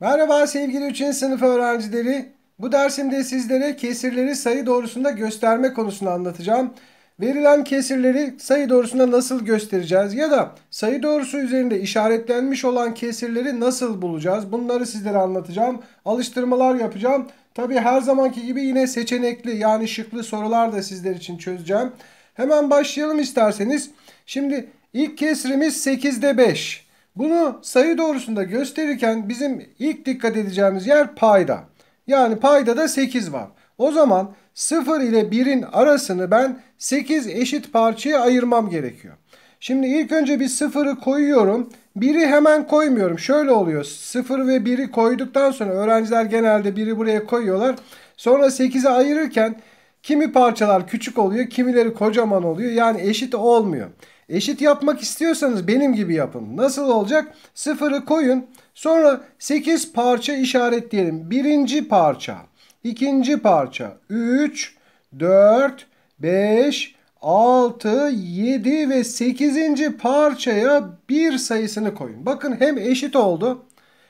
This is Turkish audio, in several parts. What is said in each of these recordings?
Merhaba sevgili 3. sınıf öğrencileri. Bu dersimde sizlere kesirleri sayı doğrusunda gösterme konusunu anlatacağım. Verilen kesirleri sayı doğrusunda nasıl göstereceğiz ya da sayı doğrusu üzerinde işaretlenmiş olan kesirleri nasıl bulacağız? Bunları sizlere anlatacağım. Alıştırmalar yapacağım. Tabi her zamanki gibi yine seçenekli yani şıklı sorular da sizler için çözeceğim. Hemen başlayalım isterseniz. Şimdi ilk kesrimiz 8'de 5. Bunu sayı doğrusunda gösterirken bizim ilk dikkat edeceğimiz yer payda. Yani payda da 8 var. O zaman 0 ile 1'in arasını ben 8 eşit parçaya ayırmam gerekiyor. Şimdi ilk önce bir 0'ı koyuyorum. 1'i hemen koymuyorum. Şöyle oluyor. 0 ve 1'i koyduktan sonra öğrenciler genelde 1'i buraya koyuyorlar. Sonra 8'e ayırırken kimi parçalar küçük oluyor, kimileri kocaman oluyor. Yani eşit olmuyor. Eşit yapmak istiyorsanız benim gibi yapın. Nasıl olacak? Sıfırı koyun. Sonra 8 parça işaretleyelim. Birinci parça, ikinci parça, 3, 4, 5, 6, 7 ve 8. parçaya bir sayısını koyun. Bakın hem eşit oldu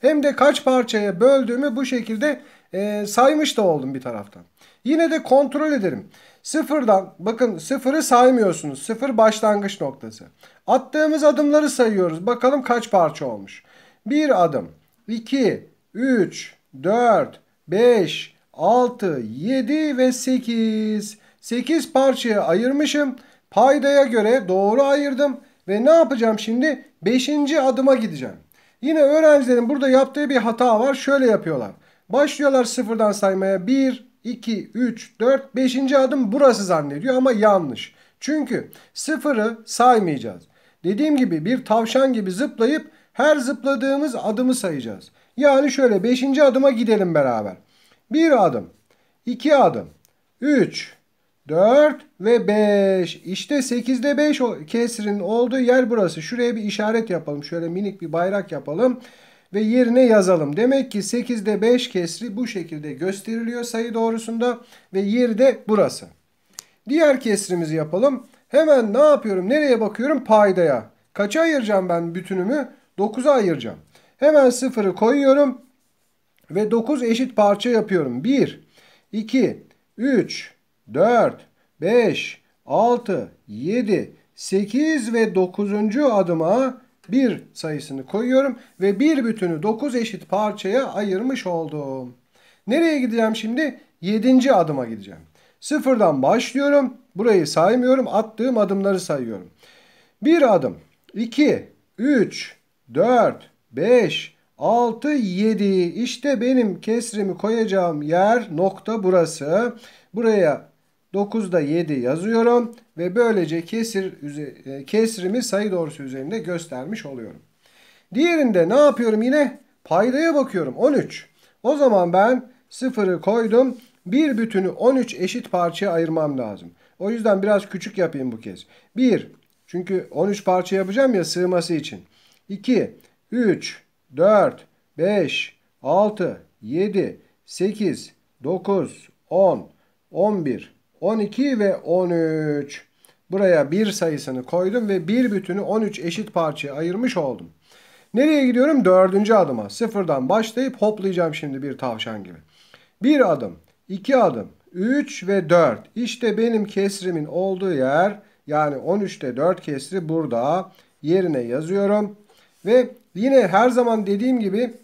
hem de kaç parçaya böldüğümü bu şekilde e, saymış da oldum bir taraftan. Yine de kontrol ederim. Sıfırdan bakın sıfırı saymıyorsunuz. Sıfır başlangıç noktası. Attığımız adımları sayıyoruz. Bakalım kaç parça olmuş. Bir adım, 2, 3, 4, 5, 6, 7 ve 8. 8 parçaya ayırmışım. Paydaya göre doğru ayırdım. Ve ne yapacağım şimdi? 5. adıma gideceğim. Yine öğrencilerin burada yaptığı bir hata var. Şöyle yapıyorlar. Başlıyorlar sıfırdan saymaya. 1, 2, 3, 4, 5. adım burası zannediyor ama yanlış. Çünkü sıfırı saymayacağız. Dediğim gibi bir tavşan gibi zıplayıp her zıpladığımız adımı sayacağız. Yani şöyle 5. adıma gidelim beraber. 1 adım, 2 adım, 3, 4 ve 5. İşte 8'de 5 kesrin olduğu yer burası. Şuraya bir işaret yapalım. Şöyle minik bir bayrak yapalım ve yerine yazalım. Demek ki 8'de 5 kesri bu şekilde gösteriliyor sayı doğrusunda ve yeri de burası. Diğer kesrimizi yapalım. Hemen ne yapıyorum? Nereye bakıyorum? Paydaya. Kaça ayıracağım ben bütünümü? 9'a ayıracağım. Hemen 0'ı koyuyorum ve 9 eşit parça yapıyorum. 1, 2, 3, 4, 5, 6, 7, 8 ve 9. adıma 1 sayısını koyuyorum ve bir bütünü 9 eşit parçaya ayırmış oldum. Nereye gideceğim şimdi? 7. adıma gideceğim. Sıfırdan başlıyorum. Burayı saymıyorum. Attığım adımları sayıyorum. 1 adım, 2, 3, 4, 5, 6, 7. İşte benim kesrimi koyacağım yer nokta burası. Buraya 9'da 7 yazıyorum ve böylece kesir e, kesrimi sayı doğrusu üzerinde göstermiş oluyorum. Diğerinde ne yapıyorum yine? Paydaya bakıyorum 13. O zaman ben 0'ı koydum. Bir bütünü 13 eşit parçaya ayırmam lazım. O yüzden biraz küçük yapayım bu kez. 1 çünkü 13 parça yapacağım ya sığması için. 2 3 4 5 6 7 8 9 10 11 12 ve 13. Buraya 1 sayısını koydum ve 1 bütünü 13 eşit parçaya ayırmış oldum. Nereye gidiyorum? Dördüncü adıma. Sıfırdan başlayıp hoplayacağım şimdi bir tavşan gibi. Bir adım, iki adım, üç ve dört. İşte benim kesrimin olduğu yer yani 13'te 4 kesri burada yerine yazıyorum. Ve yine her zaman dediğim gibi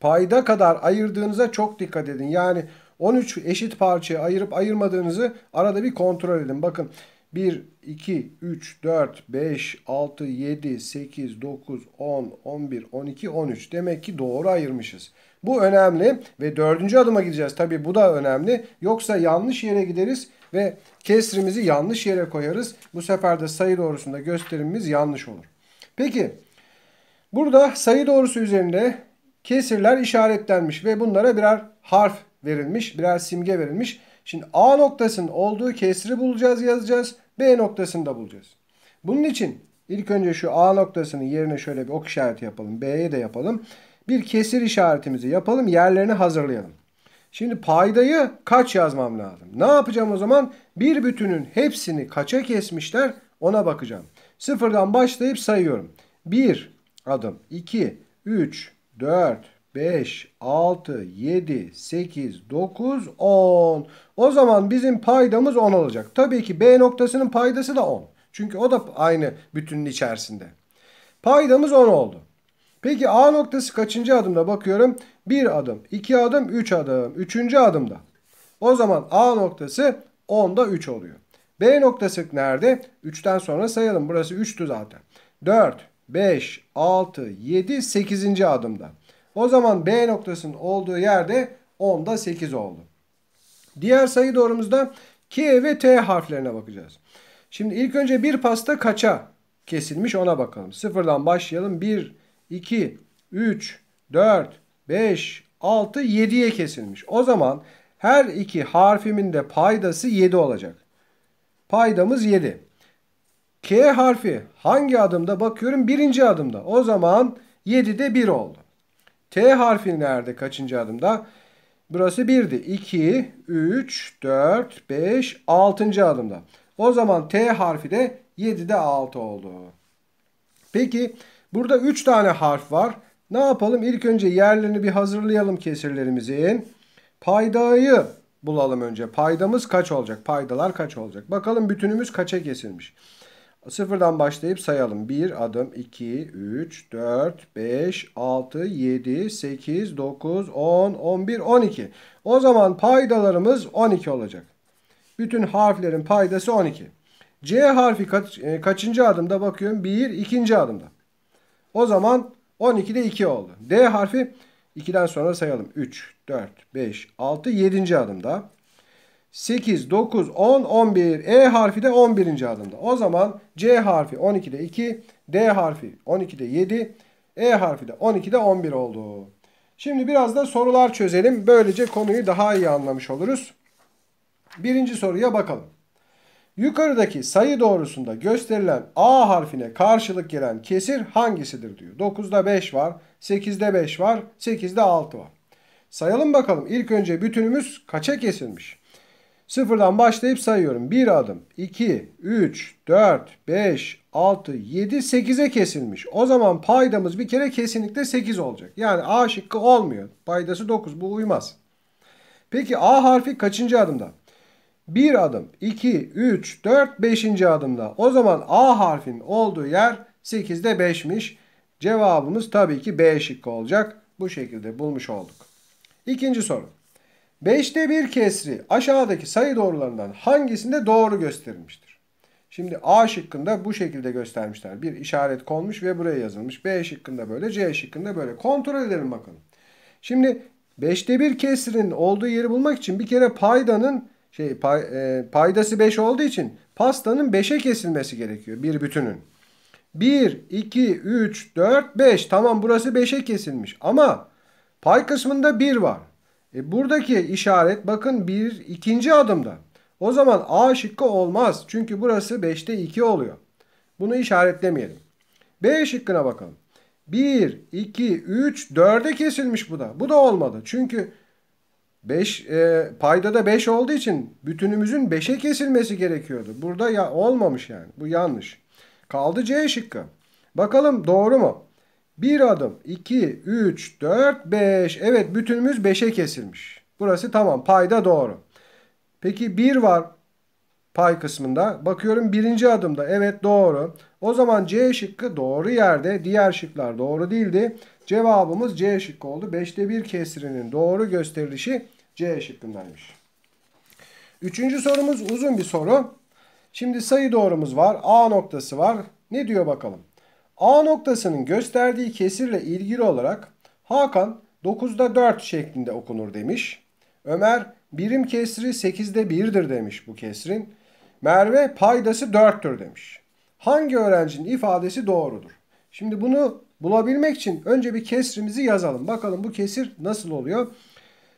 payda kadar ayırdığınıza çok dikkat edin. Yani 13 eşit parçaya ayırıp ayırmadığınızı arada bir kontrol edin. Bakın 1, 2, 3, 4, 5, 6, 7, 8, 9, 10, 11, 12, 13. Demek ki doğru ayırmışız. Bu önemli ve dördüncü adıma gideceğiz. Tabi bu da önemli. Yoksa yanlış yere gideriz ve kesrimizi yanlış yere koyarız. Bu sefer de sayı doğrusunda gösterimimiz yanlış olur. Peki burada sayı doğrusu üzerinde kesirler işaretlenmiş ve bunlara birer harf verilmiş. Birer simge verilmiş. Şimdi A noktasının olduğu kesri bulacağız yazacağız. B noktasını da bulacağız. Bunun için ilk önce şu A noktasının yerine şöyle bir ok işareti yapalım. B'ye de yapalım. Bir kesir işaretimizi yapalım. Yerlerini hazırlayalım. Şimdi paydayı kaç yazmam lazım? Ne yapacağım o zaman? Bir bütünün hepsini kaça kesmişler ona bakacağım. Sıfırdan başlayıp sayıyorum. 1 adım, 2, 3, 4, 5, 6, 7, 8, 9, 10. O zaman bizim paydamız 10 olacak. Tabii ki B noktasının paydası da 10. Çünkü o da aynı bütünün içerisinde. Paydamız 10 oldu. Peki A noktası kaçıncı adımda bakıyorum? 1 adım, 2 adım, 3 adım. 3. adımda. O zaman A noktası 10'da 3 oluyor. B noktası nerede? 3'ten sonra sayalım. Burası 3'tü zaten. 4, 5, 6, 7, 8. adımda. O zaman B noktasının olduğu yerde 10'da 8 oldu. Diğer sayı doğrumuzda K ve T harflerine bakacağız. Şimdi ilk önce bir pasta kaça kesilmiş ona bakalım. Sıfırdan başlayalım. 1, 2, 3, 4, 5, 6, 7'ye kesilmiş. O zaman her iki harfimin de paydası 7 olacak. Paydamız 7. K harfi hangi adımda bakıyorum? Birinci adımda. O zaman 7'de 1 oldu. T harfi nerede? Kaçıncı adımda? Burası 1'di. 2, 3, 4, 5, 6. adımda. O zaman T harfi de 7'de 6 oldu. Peki burada 3 tane harf var. Ne yapalım? İlk önce yerlerini bir hazırlayalım kesirlerimizin. Paydayı bulalım önce. Paydamız kaç olacak? Paydalar kaç olacak? Bakalım bütünümüz kaça kesilmiş? Sıfırdan başlayıp sayalım. 1 adım, 2, 3, 4, 5, 6, 7, 8, 9, 10, 11, 12. O zaman paydalarımız 12 olacak. Bütün harflerin paydası 12. C harfi kaç, e, kaçıncı adımda bakıyorum? 1, ikinci adımda. O zaman 12'de 2 oldu. D harfi 2'den sonra sayalım. 3, 4, 5, 6, 7. adımda. 8, 9, 10, 11. E harfi de 11. adımda. O zaman C harfi 12'de 2, D harfi 12'de 7, E harfi de 12'de 11 oldu. Şimdi biraz da sorular çözelim. Böylece konuyu daha iyi anlamış oluruz. Birinci soruya bakalım. Yukarıdaki sayı doğrusunda gösterilen A harfine karşılık gelen kesir hangisidir diyor. 9'da 5 var, 8'de 5 var, 8'de 6 var. Sayalım bakalım. İlk önce bütünümüz kaça kesilmiş? Sıfırdan başlayıp sayıyorum. Bir adım, 2, 3, 4, 5, 6, 7, 8'e kesilmiş. O zaman paydamız bir kere kesinlikle 8 olacak. Yani A şıkkı olmuyor. Paydası 9. Bu uymaz. Peki A harfi kaçıncı adımda? 1 adım, 2, 3, 4, 5. adımda. O zaman A harfin olduğu yer 8'de 5'miş. Cevabımız tabii ki B şıkkı olacak. Bu şekilde bulmuş olduk. İkinci soru. 5'te 1 kesri aşağıdaki sayı doğrularından hangisinde doğru gösterilmiştir? Şimdi A şıkkında bu şekilde göstermişler. Bir işaret konmuş ve buraya yazılmış. B şıkkında böyle, C şıkkında böyle. Kontrol edelim bakalım. Şimdi 5'te 1 kesrinin olduğu yeri bulmak için bir kere paydanın şey pay, e, paydası 5 olduğu için pastanın 5'e kesilmesi gerekiyor bir bütünün. 1, 2, 3, 4, 5. Tamam burası 5'e kesilmiş ama pay kısmında 1 var. E buradaki işaret bakın bir ikinci adımda. O zaman A şıkkı olmaz. Çünkü burası 5'te 2 oluyor. Bunu işaretlemeyelim. B şıkkına bakalım. 1, 2, 3, 4'e kesilmiş bu da. Bu da olmadı. Çünkü 5 e, payda da 5 olduğu için bütünümüzün 5'e kesilmesi gerekiyordu. Burada ya olmamış yani. Bu yanlış. Kaldı C şıkkı. Bakalım doğru mu? Bir adım. 2, 3, 4, 5. Evet bütünümüz 5'e kesilmiş. Burası tamam. Payda doğru. Peki 1 var pay kısmında. Bakıyorum birinci adımda. Evet doğru. O zaman C şıkkı doğru yerde. Diğer şıklar doğru değildi. Cevabımız C şıkkı oldu. 5'te 1 kesirinin doğru gösterilişi C şıkkındaymış. Üçüncü sorumuz uzun bir soru. Şimdi sayı doğrumuz var. A noktası var. Ne diyor bakalım? A noktasının gösterdiği kesirle ilgili olarak Hakan 9'da 4 şeklinde okunur demiş. Ömer birim kesri 8'de 1'dir demiş bu kesrin. Merve paydası 4'tür demiş. Hangi öğrencinin ifadesi doğrudur? Şimdi bunu bulabilmek için önce bir kesrimizi yazalım. Bakalım bu kesir nasıl oluyor?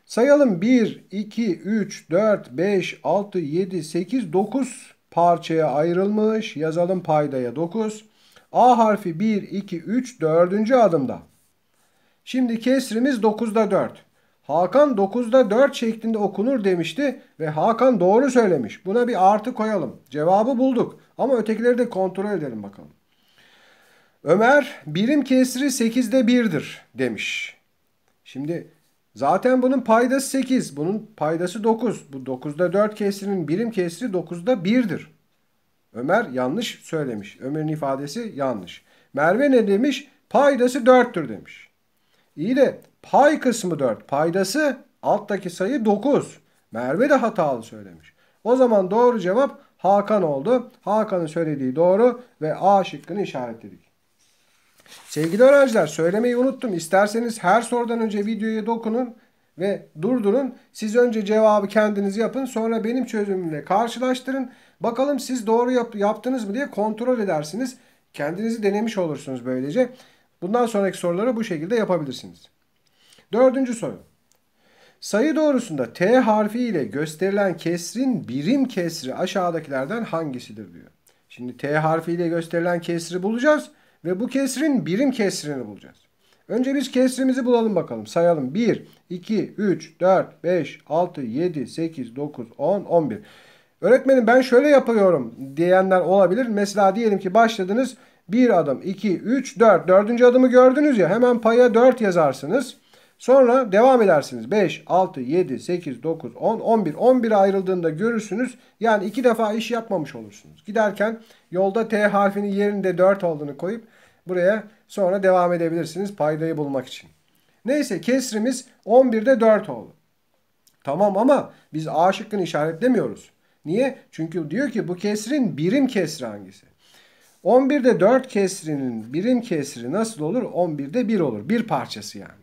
Sayalım 1, 2, 3, 4, 5, 6, 7, 8, 9 parçaya ayrılmış. Yazalım paydaya 9. A harfi 1, 2, 3 dördüncü adımda. Şimdi kesrimiz 9'da 4. Hakan 9'da 4 şeklinde okunur demişti ve Hakan doğru söylemiş. Buna bir artı koyalım. Cevabı bulduk ama ötekileri de kontrol edelim bakalım. Ömer birim kesri 8'de 1'dir demiş. Şimdi zaten bunun paydası 8, bunun paydası 9. Bu 9'da 4 kesrinin birim kesri 9'da 1'dir. Ömer yanlış söylemiş. Ömer'in ifadesi yanlış. Merve ne demiş? Paydası 4'tür demiş. İyi de pay kısmı 4. Paydası alttaki sayı 9. Merve de hatalı söylemiş. O zaman doğru cevap Hakan oldu. Hakan'ın söylediği doğru ve A şıkkını işaretledik. Sevgili öğrenciler söylemeyi unuttum. İsterseniz her sorudan önce videoya dokunun ve durdurun. Siz önce cevabı kendiniz yapın sonra benim çözümümle karşılaştırın. Bakalım siz doğru yap yaptınız mı diye kontrol edersiniz. Kendinizi denemiş olursunuz böylece. Bundan sonraki soruları bu şekilde yapabilirsiniz. Dördüncü soru. Sayı doğrusunda T harfi ile gösterilen kesrin birim kesri aşağıdakilerden hangisidir diyor. Şimdi T harfi ile gösterilen kesri bulacağız ve bu kesrin birim kesrini bulacağız. Önce biz kesrimizi bulalım bakalım. Sayalım. 1, 2, 3, 4, 5, 6, 7, 8, 9, 10, 11. Öğretmenim ben şöyle yapıyorum diyenler olabilir. Mesela diyelim ki başladınız. 1 adım, 2, 3, 4. Dördüncü adımı gördünüz ya hemen paya 4 yazarsınız. Sonra devam edersiniz. 5, 6, 7, 8, 9, 10, 11. 11'e ayrıldığında görürsünüz. Yani iki defa iş yapmamış olursunuz. Giderken yolda T harfinin yerinde 4 olduğunu koyup buraya Sonra devam edebilirsiniz paydayı bulmak için. Neyse kesrimiz 11'de 4 oldu. Tamam ama biz A şıkkını işaretlemiyoruz. Niye? Çünkü diyor ki bu kesrin birim kesri hangisi? 11'de 4 kesrinin birim kesri nasıl olur? 11'de 1 olur. Bir parçası yani.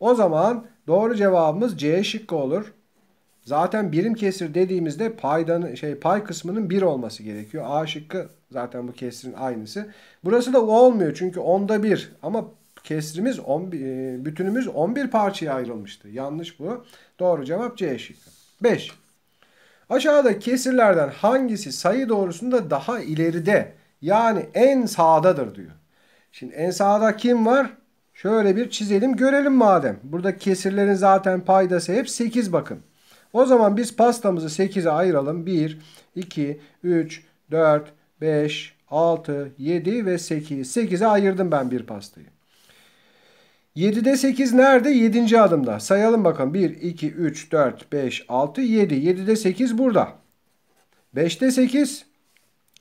O zaman doğru cevabımız C şıkkı olur. Zaten birim kesir dediğimizde paydan şey pay kısmının 1 olması gerekiyor. A şıkkı zaten bu kesrin aynısı. Burası da olmuyor çünkü onda 1 ama kesrimiz 11 e, bütünümüz 11 parçaya ayrılmıştı. Yanlış bu. Doğru cevap C şıkkı. 5. Aşağıda kesirlerden hangisi sayı doğrusunda daha ileride yani en sağdadır diyor. Şimdi en sağda kim var? Şöyle bir çizelim görelim madem. Burada kesirlerin zaten paydası hep 8 bakın. O zaman biz pastamızı 8'e ayıralım. 1, 2, 3, 4, 5, 6, 7 ve 8. 8'e ayırdım ben bir pastayı. 7'de 8 nerede? 7. adımda. Sayalım bakalım. 1, 2, 3, 4, 5, 6, 7. 7'de 8 burada. 5'te 8.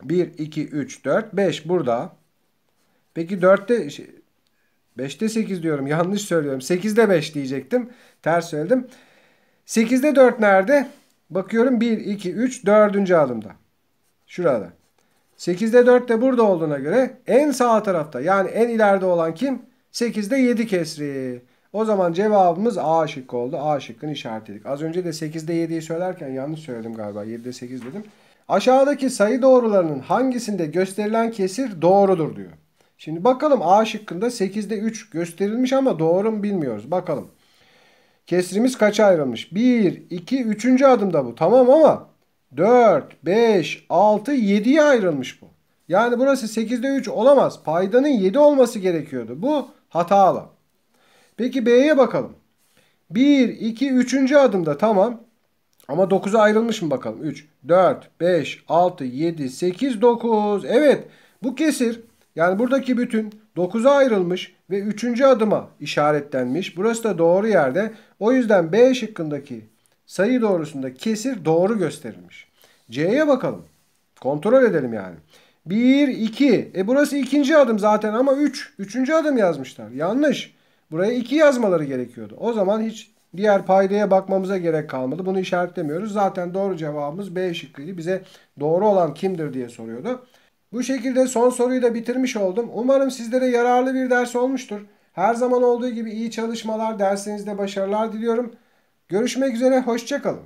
1, 2, 3, 4, 5 burada. Peki 4'te 5'te 8 diyorum. Yanlış söylüyorum. 8'de 5 diyecektim. Ters söyledim. 8'de 4 nerede? Bakıyorum 1, 2, 3, 4. alımda. Şurada. 8'de 4 de burada olduğuna göre en sağ tarafta yani en ileride olan kim? 8'de 7 kesri. O zaman cevabımız A şıkkı oldu. A şıkkını işaretledik. Az önce de 8'de 7'yi söylerken yanlış söyledim galiba. 7'de 8 dedim. Aşağıdaki sayı doğrularının hangisinde gösterilen kesir doğrudur diyor. Şimdi bakalım A şıkkında 8'de 3 gösterilmiş ama doğru mu bilmiyoruz. Bakalım. Kesrimiz kaça ayrılmış? 1, 2, 3. adımda bu. Tamam ama 4, 5, 6, 7'ye ayrılmış bu. Yani burası 8'de 3 olamaz. Paydanın 7 olması gerekiyordu. Bu hatalı. Peki B'ye bakalım. 1, 2, 3. adımda tamam. Ama 9'a ayrılmış mı bakalım? 3, 4, 5, 6, 7, 8, 9. Evet bu kesir yani buradaki bütün 9'a ayrılmış ve 3. adıma işaretlenmiş. Burası da doğru yerde. O yüzden B şıkkındaki sayı doğrusunda kesir doğru gösterilmiş. C'ye bakalım. Kontrol edelim yani. 1, 2. E burası ikinci adım zaten ama 3. Üç. Üçüncü adım yazmışlar. Yanlış. Buraya 2 yazmaları gerekiyordu. O zaman hiç diğer paydaya bakmamıza gerek kalmadı. Bunu işaretlemiyoruz. Zaten doğru cevabımız B şıkkıydı. Bize doğru olan kimdir diye soruyordu. Bu şekilde son soruyu da bitirmiş oldum. Umarım sizlere yararlı bir ders olmuştur. Her zaman olduğu gibi iyi çalışmalar, dersinizde başarılar diliyorum. Görüşmek üzere, hoşçakalın.